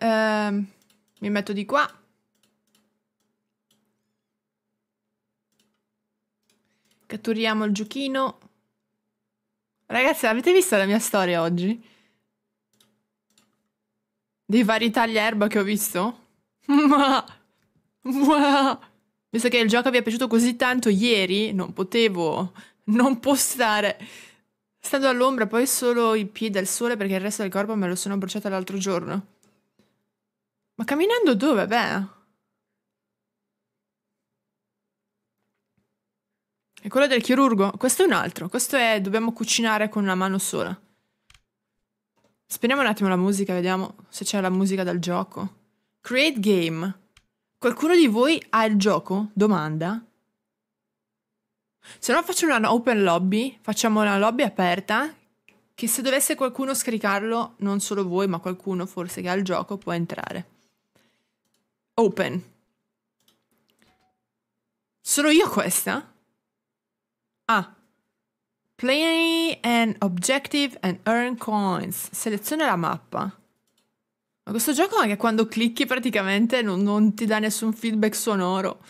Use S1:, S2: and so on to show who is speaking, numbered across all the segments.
S1: Ehm, mi metto di qua. Catturiamo il giochino. Ragazzi, avete visto la mia storia oggi? Dei vari tagli erba che ho visto? Ma... Ma... Visto che il gioco vi è piaciuto così tanto ieri, non potevo non postare. Stando all'ombra, poi solo i piedi al sole perché il resto del corpo me lo sono bruciato l'altro giorno. Ma camminando dove, beh? È quello del chirurgo? Questo è un altro. Questo è dobbiamo cucinare con una mano sola. Spegniamo un attimo la musica, vediamo se c'è la musica dal gioco. Create game. Qualcuno di voi ha il gioco? Domanda. Se no faccio una open lobby, facciamo una lobby aperta che se dovesse qualcuno scaricarlo, non solo voi, ma qualcuno forse che ha il gioco può entrare. Open. Sono io questa? Ah. Play an objective and earn coins. Seleziona la mappa. Ma questo gioco anche quando clicchi praticamente non, non ti dà nessun feedback sonoro.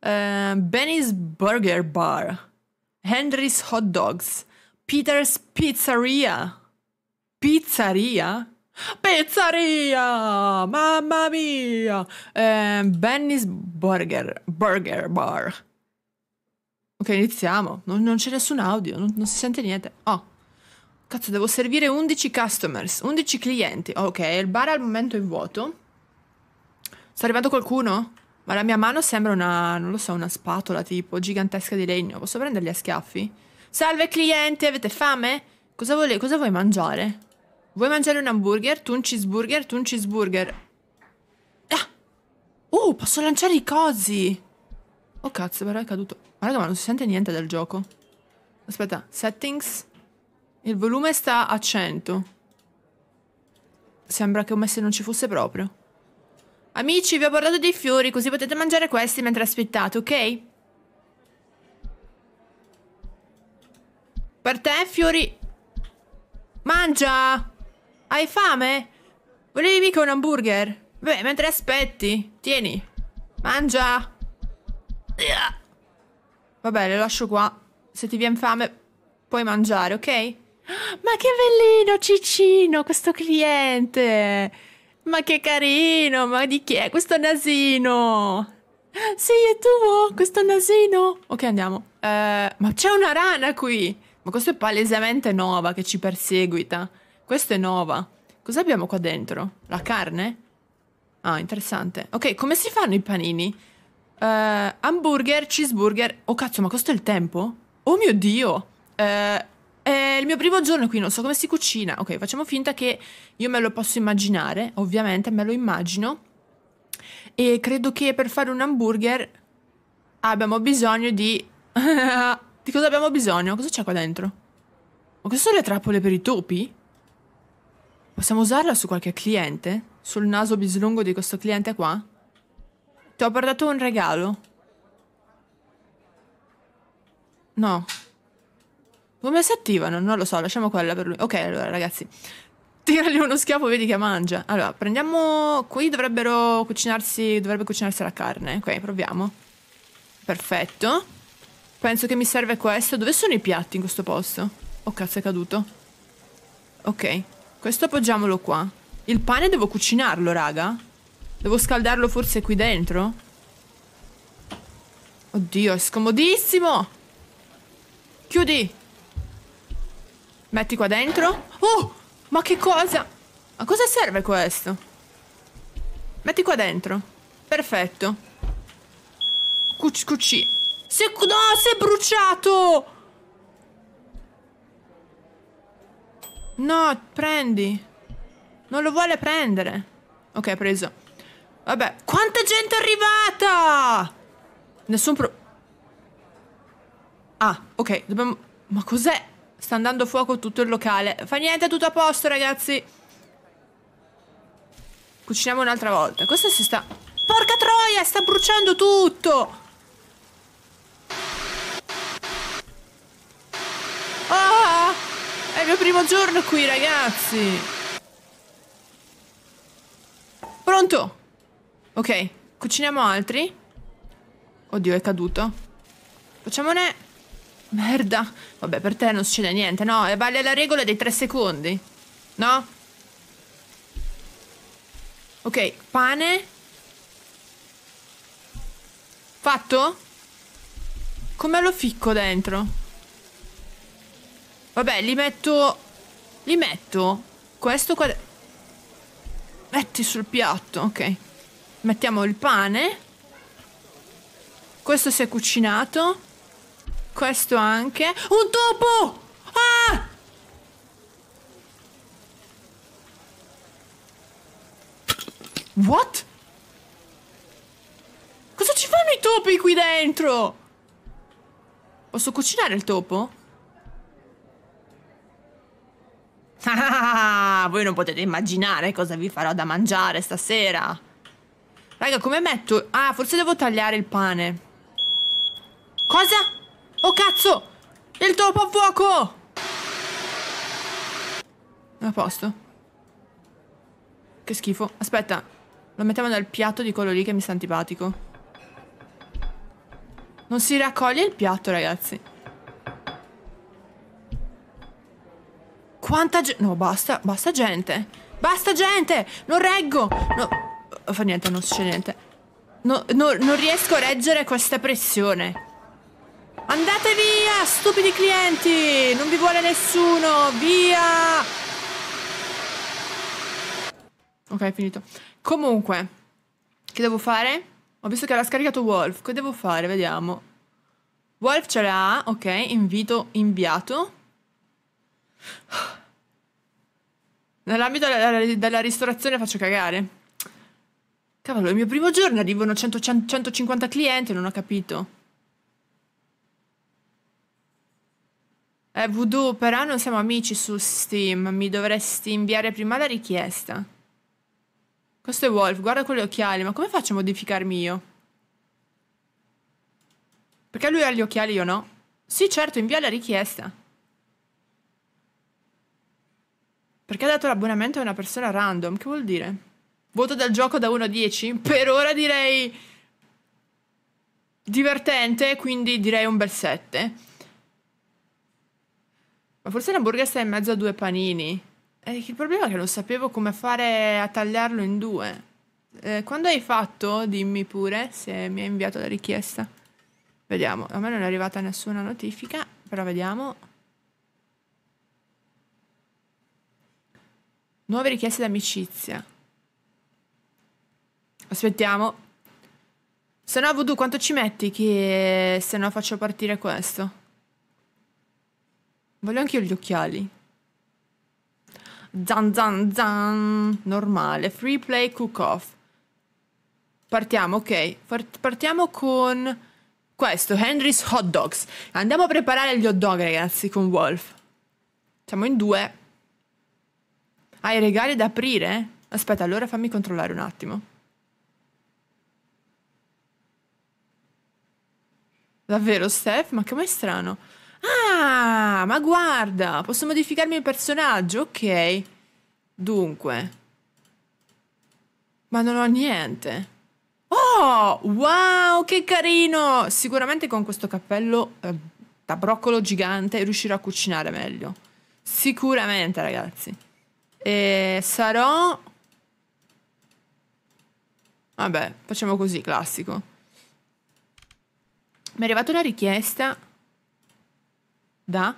S1: Uh, Benny's Burger Bar. Henry's Hot Dogs. Peter's Pizzeria. Pizzeria? Pizzeria! Mamma mia! Eh, Benny's Burger, Burger Bar. Ok, iniziamo. Non, non c'è nessun audio, non, non, si sente niente. Oh. Cazzo, devo servire 11 customers, 11 clienti. Ok, il bar al momento è vuoto. Sta arrivando qualcuno? Ma la mia mano sembra una, non lo so, una spatola tipo gigantesca di legno. Posso prenderli a schiaffi? Salve clienti, avete fame? Cosa, vole- cosa vuoi mangiare? Vuoi mangiare un hamburger? Tu un cheeseburger? Tu un cheeseburger? Ah! Oh, posso lanciare i cosi! Oh cazzo, però è caduto. Guarda ma non si sente niente dal gioco. Aspetta, settings. Il volume sta a 100. Sembra che come se non ci fosse proprio. Amici, vi ho portato dei fiori, così potete mangiare questi mentre aspettate, ok? Per te, fiori... Mangia! Hai fame? Volevi mica un hamburger? Beh, mentre aspetti, tieni. Mangia. Vabbè, le lascio qua. Se ti viene fame, puoi mangiare, ok? Ma che bellino, Ciccino, questo cliente. Ma che carino, ma di chi è questo nasino? Sì, è tuo, questo nasino. Ok, andiamo. Eh, ma c'è una rana qui. Ma questo è palesemente Nova che ci perseguita. Questa è nuova. Cosa abbiamo qua dentro? La carne? Ah, interessante. Ok, come si fanno i panini? Uh, hamburger, cheeseburger. Oh cazzo, ma questo è il tempo? Oh mio dio! Uh, è il mio primo giorno qui, non so come si cucina. Ok, facciamo finta che io me lo posso immaginare, ovviamente me lo immagino. E credo che per fare un hamburger abbiamo bisogno di... di cosa abbiamo bisogno? Cosa c'è qua dentro? Ma queste sono le trappole per i topi? Possiamo usarla su qualche cliente? Sul naso bislungo di questo cliente qua? Ti ho portato un regalo. No. Come si attivano? Non lo so, lasciamo quella per lui. Ok, allora ragazzi. Tirali uno schiaffo, vedi che mangia. Allora, prendiamo... Qui dovrebbero cucinarsi... Dovrebbe cucinarsi la carne. Ok, proviamo. Perfetto. Penso che mi serve questo. Dove sono i piatti in questo posto? Oh cazzo, è caduto. Ok. Questo appoggiamolo qua. Il pane devo cucinarlo, raga? Devo scaldarlo forse qui dentro? Oddio, è scomodissimo! Chiudi! Metti qua dentro. Oh! Ma che cosa? A cosa serve questo? Metti qua dentro. Perfetto. Cucci, cucci. Se no, si è bruciato! No, prendi. Non lo vuole prendere. Ok, preso. Vabbè. Quanta gente è arrivata! Nessun pro... Ah, ok. Dobbiamo... Ma cos'è? Sta andando fuoco tutto il locale. Fa niente, è tutto a posto, ragazzi. Cuciniamo un'altra volta. Questa si sta... Porca troia, sta bruciando tutto! il mio primo giorno qui, ragazzi! Pronto? Ok, cuciniamo altri. Oddio, è caduto. Facciamone... Merda. Vabbè, per te non succede niente, no? Eh, vale la regola dei tre secondi. No? Ok, pane. Fatto? Come lo ficco dentro? Vabbè, li metto... Li metto? Questo qua... Metti sul piatto, ok. Mettiamo il pane. Questo si è cucinato. Questo anche. Un topo! Ah! What? Cosa ci fanno i topi qui dentro? Posso cucinare il topo? Ah, voi non potete immaginare cosa vi farò da mangiare stasera. Raga, come metto? Ah, forse devo tagliare il pane. Cosa? Oh, cazzo! Il topo a fuoco! A posto. Che schifo. Aspetta. Lo mettiamo nel piatto di quello lì che mi sta antipatico. Non si raccoglie il piatto, ragazzi. Quanta gente... No, basta, basta gente. Basta gente! Non reggo! No, fa niente, non succede niente. No, no, non riesco a reggere questa pressione. Andate via, stupidi clienti! Non vi vuole nessuno! Via! Ok, finito. Comunque, che devo fare? Ho visto che era scaricato Wolf. Che devo fare? Vediamo. Wolf ce l'ha. Ok, invito inviato. Nell'ambito della ristorazione faccio cagare. Cavolo, è il mio primo giorno arrivano 100, 150 clienti, non ho capito. Eh, Voodoo, però non siamo amici su Steam, mi dovresti inviare prima la richiesta. Questo è Wolf, guarda con gli occhiali, ma come faccio a modificarmi io? Perché lui ha gli occhiali, io no? Sì, certo, invia la richiesta. Perché ha dato l'abbonamento a una persona random? Che vuol dire? Voto del gioco da 1 a 10? Per ora direi divertente, quindi direi un bel 7. Ma forse l'hamburger sta in mezzo a due panini. E il problema è che non sapevo come fare a tagliarlo in due. Eh, quando hai fatto, dimmi pure se mi hai inviato la richiesta. Vediamo, a me non è arrivata nessuna notifica, però vediamo. Nuove richieste d'amicizia. Aspettiamo. Se no, Voodoo, quanto ci metti che se no faccio partire questo? Voglio anche io gli occhiali. Zan zan zan. Normale. Free play cook off. Partiamo, ok. Partiamo con questo, Henry's Hot Dogs. Andiamo a preparare gli hot dog, ragazzi, con Wolf. Siamo in due. Hai regali da aprire? Aspetta, allora fammi controllare un attimo. Davvero, Steph? Ma com'è strano? Ah, ma guarda, posso modificarmi il personaggio, ok. Dunque. Ma non ho niente. Oh, wow, che carino! Sicuramente con questo cappello eh, da broccolo gigante riuscirò a cucinare meglio. Sicuramente, ragazzi. E sarò... Vabbè, facciamo così, classico. Mi è arrivata una richiesta da...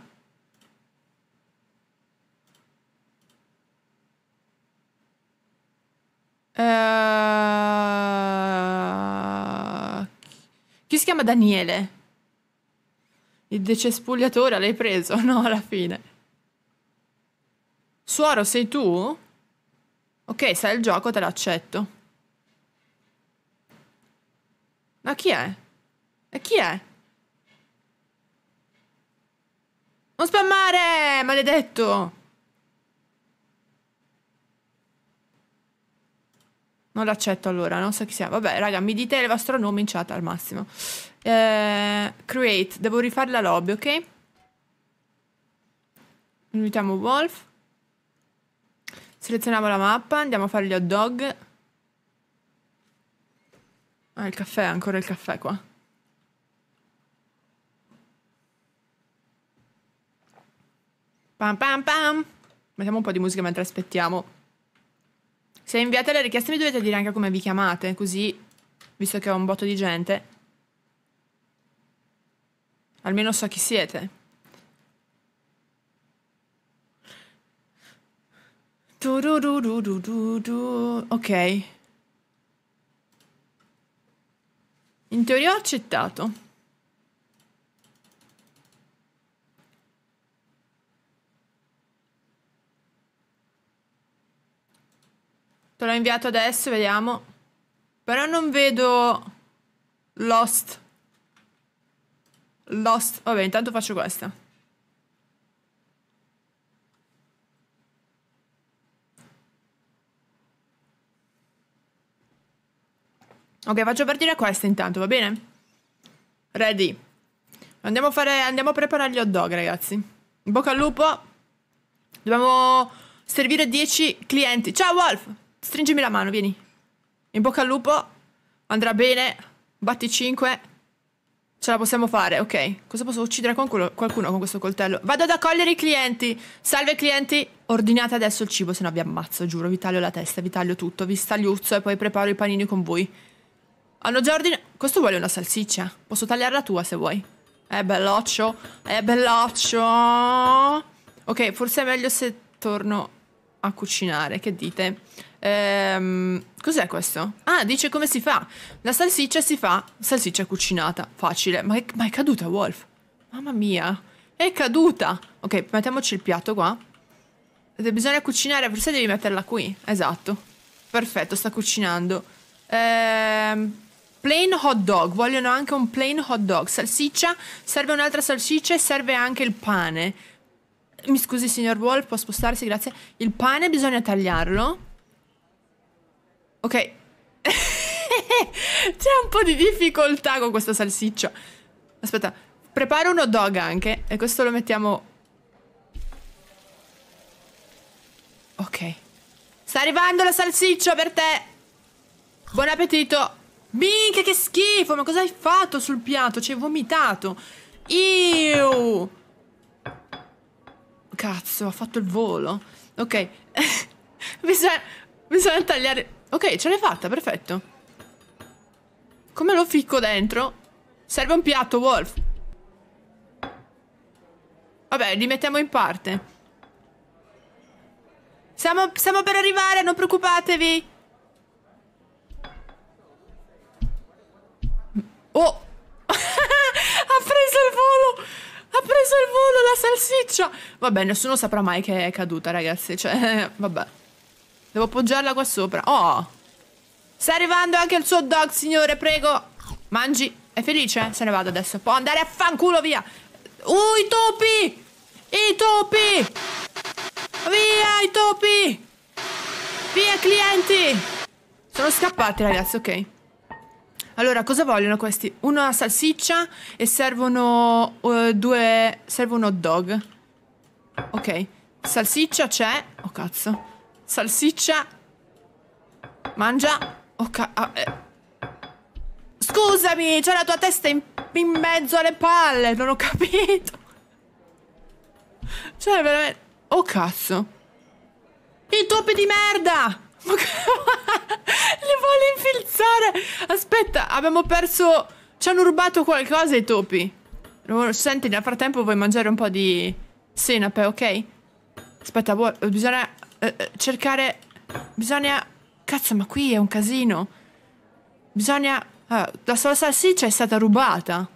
S1: Uh... Chi si chiama Daniele? Il decespugliatore l'hai preso, no? Alla fine. Suoro sei tu? Ok, sai il gioco, te l'accetto. Ma chi è? E chi è? Non spammare, maledetto! Non l'accetto allora, non so chi sia. Vabbè, raga, mi dite il vostro nome in chat al massimo. Eh, create, devo rifare la lobby, ok? Invitiamo Wolf. Selezioniamo la mappa, andiamo a fare gli hot dog. Ah, il caffè, ancora il caffè qua. Pam pam pam. Mettiamo un po' di musica mentre aspettiamo. Se inviate le richieste mi dovete dire anche come vi chiamate, così, visto che ho un botto di gente, almeno so chi siete. Ok. In teoria ho accettato. Te l'ho inviato adesso, vediamo. Però non vedo Lost. Lost. Vabbè, intanto faccio questa. Ok, faccio partire questa intanto, va bene? Ready. Andiamo a, fare, andiamo a preparare gli hot dog, ragazzi. In bocca al lupo. Dobbiamo servire 10 clienti. Ciao, Wolf! Stringimi la mano, vieni. In bocca al lupo. Andrà bene. Batti 5. Ce la possiamo fare, ok. Cosa posso uccidere qualcuno, qualcuno con questo coltello? Vado ad accogliere i clienti. Salve clienti. Ordinate adesso il cibo, se no vi ammazzo, giuro. Vi taglio la testa, vi taglio tutto. Vi stagliuzzo e poi preparo i panini con voi. Hanno già ordinato... Questo vuole una salsiccia. Posso tagliare la tua se vuoi. È eh, belloccio. È eh, belloccio. Ok, forse è meglio se torno a cucinare. Che dite? Ehm, cos'è questo? Ah, dice come si fa. La salsiccia si fa... Salsiccia cucinata. Facile. Ma è, ma è caduta, Wolf. Mamma mia. È caduta. Ok, mettiamoci il piatto qua. Se bisogna cucinare, forse devi metterla qui. Esatto. Perfetto, sta cucinando. Ehm plain hot dog, vogliono anche un plain hot dog, salsiccia, serve un'altra salsiccia e serve anche il pane. Mi scusi signor Wall, può spostarsi, grazie. Il pane bisogna tagliarlo. Ok. C'è un po' di difficoltà con questa salsiccia. Aspetta, preparo un hot dog anche e questo lo mettiamo... Ok. Sta arrivando la salsiccia per te! Buon appetito! Minchia che schifo, ma cosa hai fatto sul piatto? Ci hai vomitato. Io Cazzo, ha fatto il volo. Ok. bisogna, bisogna tagliare... Ok, ce l'hai fatta, perfetto. Come lo ficco dentro? Serve un piatto, Wolf. Vabbè, li mettiamo in parte. Siamo, siamo per arrivare, non preoccupatevi. Oh! ha preso il volo! Ha preso il volo la salsiccia! Vabbè, nessuno saprà mai che è caduta, ragazzi. Cioè, vabbè. Devo appoggiarla qua sopra. Oh! Sta arrivando anche il suo dog, signore, prego! Mangi. È felice? Se ne vado adesso. Può andare a fanculo, via! Uh, i topi! I topi! Via, i topi! Via, clienti! Sono scappati, ragazzi, ok. Allora, cosa vogliono questi? Una salsiccia e servono uh, due... servono hot dog. Ok. Salsiccia c'è... Oh, cazzo. Salsiccia... Mangia... Oh, Ah, eh. Scusami, c'è la tua testa in, in mezzo alle palle, non ho capito. Cioè, veramente... Oh, cazzo. Il topi di merda! Le vuole infilzare. Aspetta, abbiamo perso... Ci hanno rubato qualcosa i topi. Senti, nel frattempo vuoi mangiare un po' di senape, ok? Aspetta, bisogna eh, eh, cercare... Bisogna... Cazzo, ma qui è un casino. Bisogna... Ah, la sola salsiccia è stata rubata.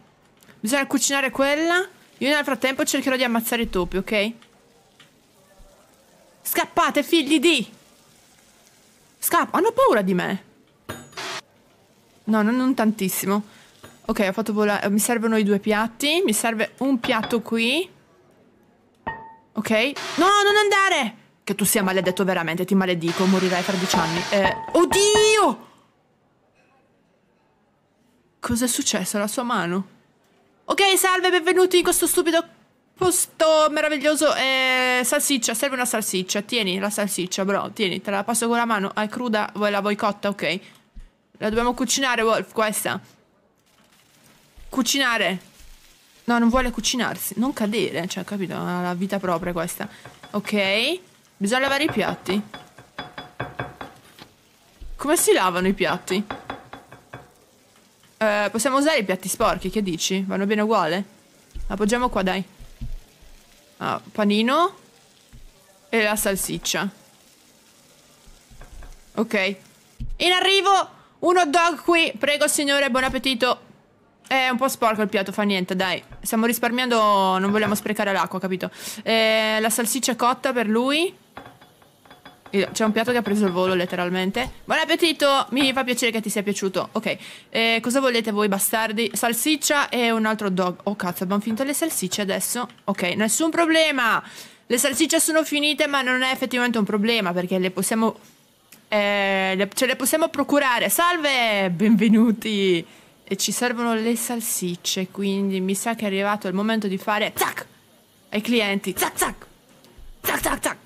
S1: Bisogna cucinare quella. Io nel frattempo cercherò di ammazzare i topi, ok? Scappate, figli di... Scappa, hanno paura di me. No, non, non tantissimo. Ok, ho fatto volare... Eh, mi servono i due piatti. Mi serve un piatto qui. Ok. No, non andare! Che tu sia maledetto veramente, ti maledico. Morirai tra dieci anni. Eh, oddio! Cos'è successo alla sua mano? Ok, salve, benvenuti in questo stupido posto meraviglioso eh, salsiccia, serve una salsiccia, tieni la salsiccia bro, tieni, te la passo con la mano, è cruda, vuoi la vuoi cotta, ok. La dobbiamo cucinare Wolf, questa. Cucinare. No, non vuole cucinarsi, non cadere, cioè capito, ha la vita propria questa. Ok, bisogna lavare i piatti. Come si lavano i piatti? Eh, possiamo usare i piatti sporchi, che dici? Vanno bene uguale? Appoggiamo qua, dai. Ah, panino e la salsiccia. Ok. In arrivo un hot dog qui. Prego signore, buon appetito. È un po' sporco il piatto, fa niente, dai. Stiamo risparmiando, non vogliamo sprecare l'acqua, capito? Eh, la salsiccia è cotta per lui. C'è un piatto che ha preso il volo letteralmente. Buon appetito! Mi fa piacere che ti sia piaciuto. Ok, eh, cosa volete voi bastardi? Salsiccia e un altro dog. Oh cazzo, abbiamo finito le salsicce adesso? Ok, nessun problema! Le salsicce sono finite ma non è effettivamente un problema perché le possiamo... Eh, le, ce le possiamo procurare. Salve! Benvenuti! E ci servono le salsicce, quindi mi sa che è arrivato il momento di fare... Zac! Ai clienti. Zac zac! Zac zac zac!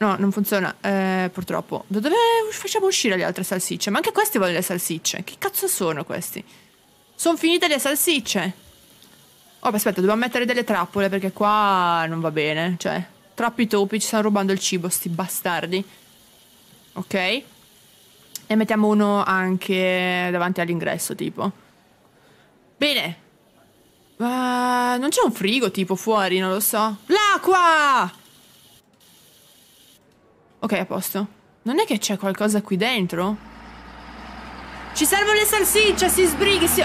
S1: No, non funziona, eh, purtroppo. Da dove facciamo uscire le altre salsicce? Ma anche queste vogliono le salsicce. Che cazzo sono questi? Sono finite le salsicce. Oh, aspetta, dobbiamo mettere delle trappole perché qua non va bene. Cioè, troppi topi ci stanno rubando il cibo, sti bastardi. Ok. E mettiamo uno anche davanti all'ingresso, tipo. Bene. Uh, non c'è un frigo, tipo, fuori, non lo so. L'acqua! Ok, a posto. Non è che c'è qualcosa qui dentro? Ci servono le salsicce, si sbrighi, si...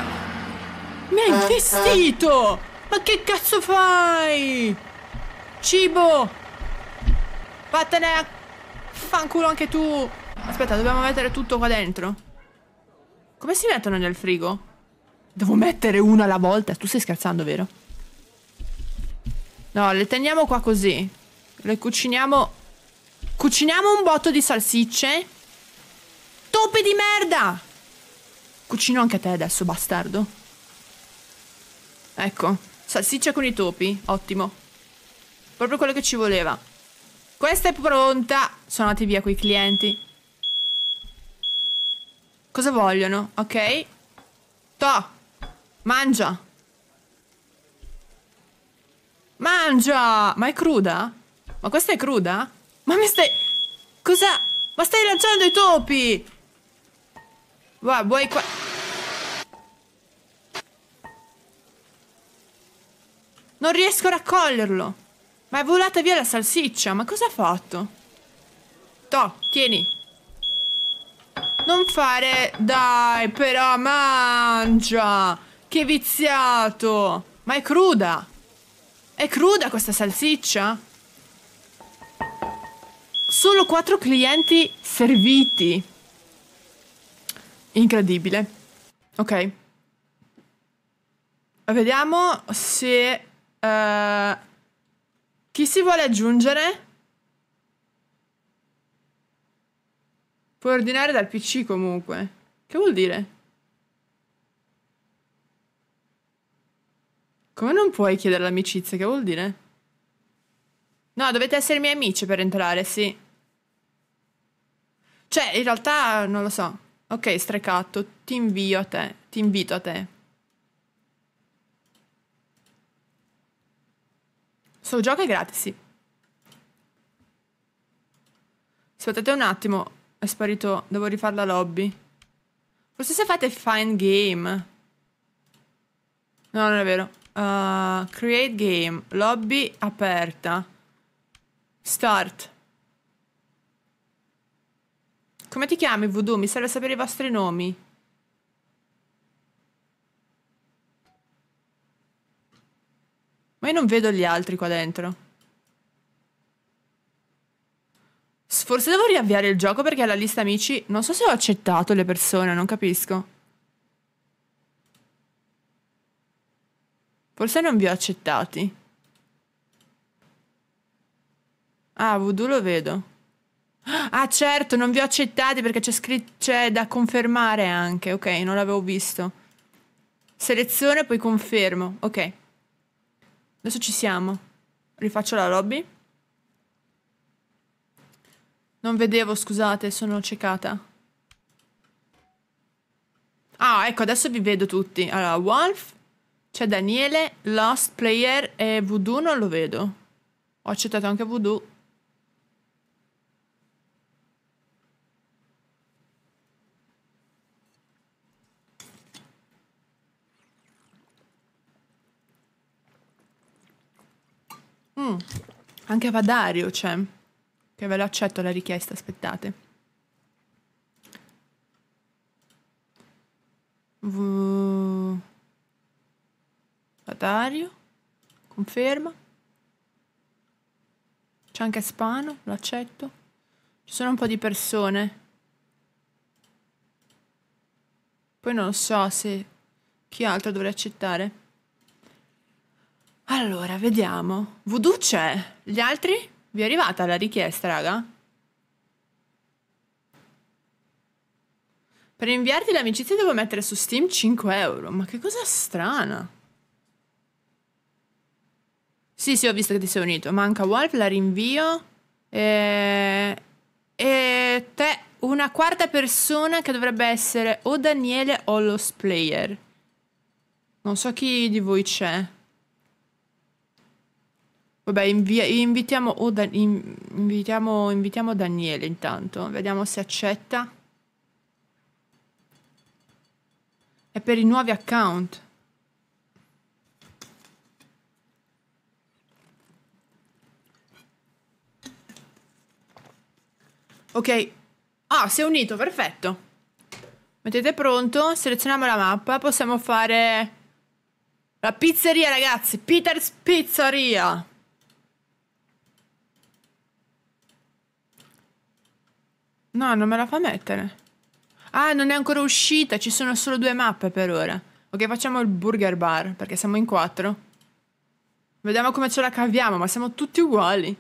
S2: Mi hai eh, eh. investito!
S1: Ma che cazzo fai? Cibo! Vattene a... Fanculo anche tu! Aspetta, dobbiamo mettere tutto qua dentro. Come si mettono nel frigo? Devo mettere una alla volta? Tu stai scherzando, vero? No, le teniamo qua così. Le cuciniamo Cuciniamo un botto di salsicce. Topi di merda! Cucino anche a te adesso, bastardo. Ecco, salsiccia con i topi, ottimo. Proprio quello che ci voleva. Questa è pronta. Sono andati via quei clienti. Cosa vogliono? Ok. To. Mangia. Mangia! Ma è cruda? Ma questa è cruda? Ma mi stai... Cosa... Ma stai lanciando i topi! Va, vuoi qua... Non riesco a raccoglierlo. Ma è volata via la salsiccia. Ma cosa ha fatto? Toh, tieni. Non fare... Dai, però, mangia! Che viziato! Ma è cruda! È cruda questa salsiccia? solo quattro clienti serviti. Incredibile. Ok. Vediamo se... Uh, chi si vuole aggiungere? Puoi ordinare dal PC comunque. Che vuol dire? Come non puoi chiedere l'amicizia? Che vuol dire? No, dovete essere miei amici per entrare, sì. Cioè, in realtà non lo so. Ok, strecatto, ti invio a te, ti invito a te. Sto gioco è gratis, sì. Aspettate un attimo, è sparito, devo rifare la lobby. Forse se fate find game. No, non è vero. Uh, create game, lobby aperta. Start. Come ti chiami, Voodoo? Mi serve sapere i vostri nomi. Ma io non vedo gli altri qua dentro. Forse devo riavviare il gioco perché alla lista amici non so se ho accettato le persone, non capisco. Forse non vi ho accettati. Ah, voodoo lo vedo. Ah, certo, non vi ho accettati perché c'è scritto, c'è da confermare anche. Ok, non l'avevo visto. Selezione, poi confermo. Ok. Adesso ci siamo. Rifaccio la lobby. Non vedevo, scusate, sono ciecata. Ah, ecco, adesso vi vedo tutti. Allora, Wolf, c'è Daniele, Lost Player e Voodoo non lo vedo. Ho accettato anche Voodoo. Mm. Anche Vadario c'è. Che ve lo accetto la richiesta, aspettate. V... Vadario. Conferma. C'è anche Spano, lo accetto. Ci sono un po' di persone. Poi non so se chi altro dovrei accettare. Allora, vediamo. Voodoo c'è. Gli altri? Vi è arrivata la richiesta, raga? Per inviarti l'amicizia devo mettere su Steam 5 euro. Ma che cosa strana. Sì, sì, ho visto che ti sei unito. Manca Wolf, la rinvio. E... e te, una quarta persona che dovrebbe essere o Daniele o lo player. Non so chi di voi c'è. Vabbè, invia, invitiamo, oh, da, invitiamo, invitiamo Daniele intanto, vediamo se accetta. È per i nuovi account. Ok. Ah, si è unito, perfetto. Mettete pronto, selezioniamo la mappa, possiamo fare... La pizzeria, ragazzi! Peter's Pizzeria! No, non me la fa mettere. Ah, non è ancora uscita, ci sono solo due mappe per ora. Ok, facciamo il burger bar, perché siamo in quattro. Vediamo come ce la caviamo, ma siamo tutti uguali.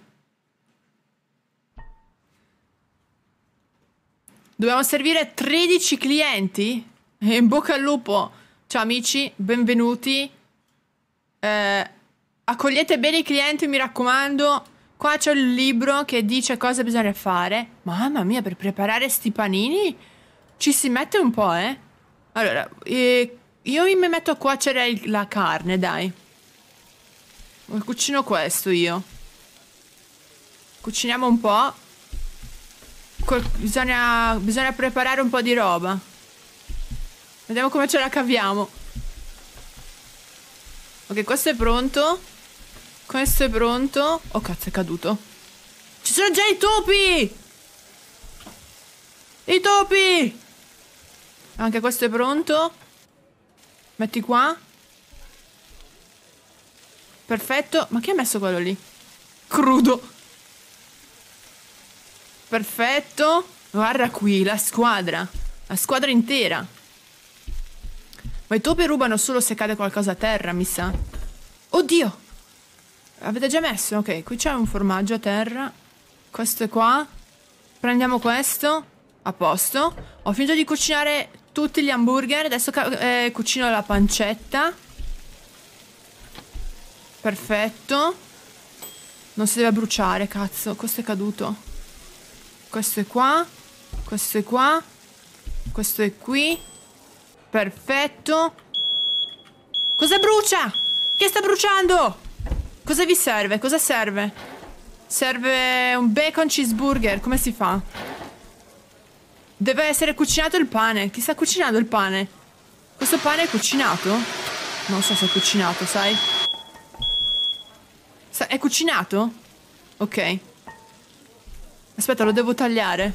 S1: Dobbiamo servire 13 clienti? Eh, in bocca al lupo. Ciao amici, benvenuti. Eh, accogliete bene i clienti, mi raccomando. Qua c'è il libro che dice cosa bisogna fare. Mamma mia, per preparare sti panini ci si mette un po', eh? Allora, eh, io mi metto a cuocere la carne, dai. Cucino questo io. Cuciniamo un po'. Col, bisogna, bisogna preparare un po' di roba. Vediamo come ce la caviamo. Ok, questo è pronto. Questo è pronto. Oh cazzo, è caduto. Ci sono già i topi! I topi! Anche questo è pronto. Metti qua. Perfetto. Ma chi ha messo quello lì? Crudo. Perfetto. Guarda qui, la squadra. La squadra intera. Ma i topi rubano solo se cade qualcosa a terra, mi sa. Oddio! Avete già messo? Ok, qui c'è un formaggio a terra. Questo è qua. Prendiamo questo. A posto. Ho finito di cucinare tutti gli hamburger. Adesso eh, cucino la pancetta. Perfetto. Non si deve bruciare, cazzo. Questo è caduto. Questo è qua. Questo è qua. Questo è qui. Perfetto. Cosa brucia? Che sta bruciando? Cosa vi serve? Cosa serve? Serve un bacon cheeseburger. Come si fa? Deve essere cucinato il pane. Chi sta cucinando il pane? Questo pane è cucinato? Non so se è cucinato, sai? Sa è cucinato? Ok. Aspetta, lo devo tagliare.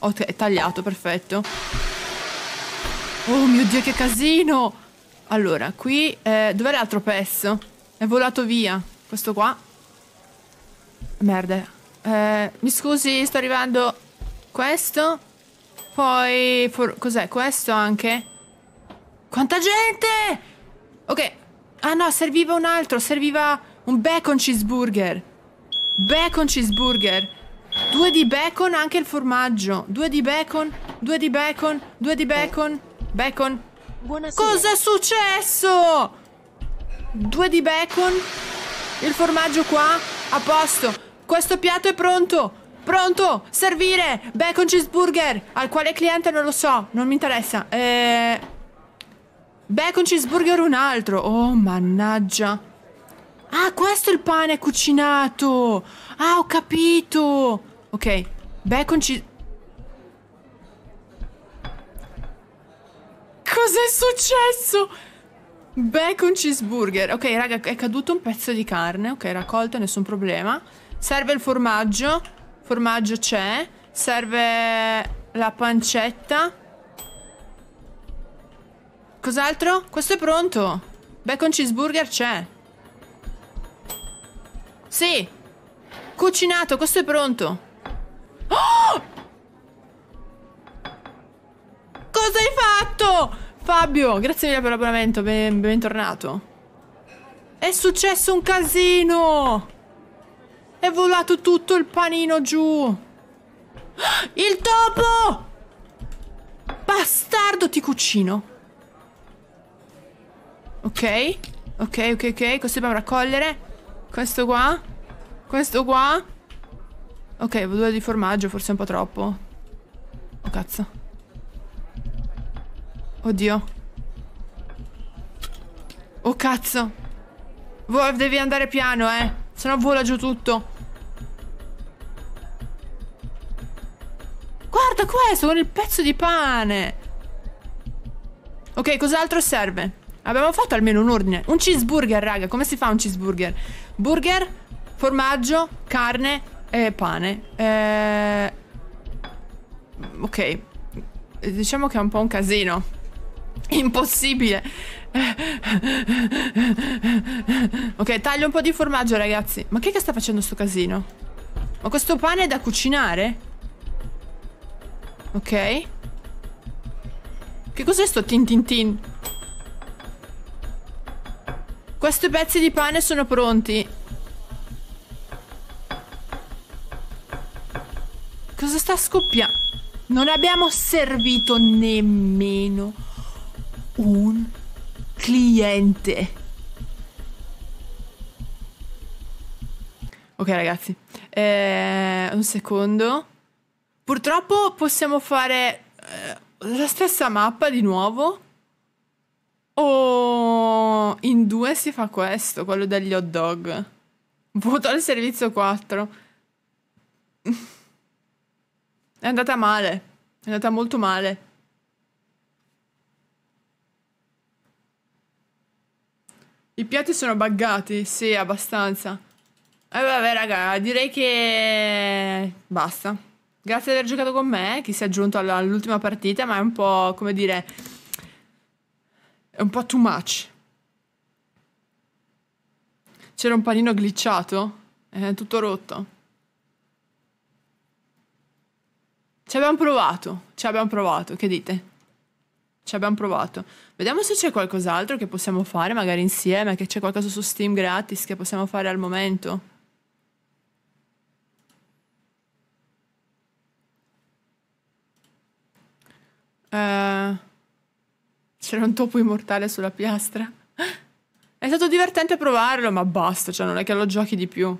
S1: Ok, oh, è tagliato, perfetto. Oh mio Dio, che casino! Allora, qui... Eh, dov'è l'altro pezzo? È volato via. Questo qua. Merda. Eh, mi scusi, sto arrivando. Questo. Poi... Cos'è? Questo anche? Quanta gente! Ok. Ah no, serviva un altro. Serviva un bacon cheeseburger. Bacon cheeseburger. Due di bacon, anche il formaggio. Due di bacon, due di bacon, due di bacon. Bacon. Buonasera. Cosa è successo? Due di bacon. Il formaggio qua? A posto. Questo piatto è pronto. Pronto! Servire! Bacon cheeseburger! Al quale cliente non lo so, non mi interessa. Eh... Bacon cheeseburger un altro. Oh, mannaggia. Ah, questo è il pane cucinato. Ah, ho capito. Ok. Bacon cheeseburger... Cos'è successo? Bacon cheeseburger. Ok, raga, è caduto un pezzo di carne. Ok, raccolto, nessun problema. Serve il formaggio. Formaggio c'è. Serve la pancetta. Cos'altro? Questo è pronto. Bacon cheeseburger c'è. Sì. Cucinato, questo è pronto. Oh! Cosa hai fatto? Fabio, grazie mille per l'abbonamento, ben, bentornato. È successo un casino! È volato tutto il panino giù! Il topo! Bastardo, ti cucino. Ok. Ok, ok, ok. Questo dobbiamo raccogliere. Questo qua. Questo qua. Ok, due di formaggio, forse un po' troppo. Oh, cazzo. Oddio. Oh cazzo. Voi devi andare piano, eh. Sennò vola giù tutto. Guarda questo con il pezzo di pane. Ok, cos'altro serve? Abbiamo fatto almeno un ordine. Un cheeseburger, raga. Come si fa un cheeseburger? Burger, formaggio, carne e pane. Eh... Ok. Diciamo che è un po' un casino. Impossibile. Ok, taglio un po' di formaggio, ragazzi. Ma che, che sta facendo sto casino? Ma questo pane è da cucinare? Ok. Che cos'è sto tin tin tin? Questi pezzi di pane sono pronti. Cosa sta scoppiando? Non abbiamo servito nemmeno un cliente. Ok ragazzi, eh, un secondo. Purtroppo possiamo fare eh, la stessa mappa di nuovo. O in due si fa questo, quello degli hot dog. Voto al servizio 4. È andata male. È andata molto male. I piatti sono buggati, sì, abbastanza. E eh, vabbè, raga, direi che... Basta. Grazie di aver giocato con me, chi si è aggiunto all'ultima partita, ma è un po', come dire... È un po' too much. C'era un panino glitchato? È eh, tutto rotto. Ci abbiamo provato, ci abbiamo provato, che dite? Ci abbiamo provato. Vediamo se c'è qualcos'altro che possiamo fare, magari insieme, che c'è qualcosa su Steam gratis che possiamo fare al momento. Uh, c'era un topo immortale sulla piastra. È stato divertente provarlo, ma basta, cioè non è che lo giochi di più.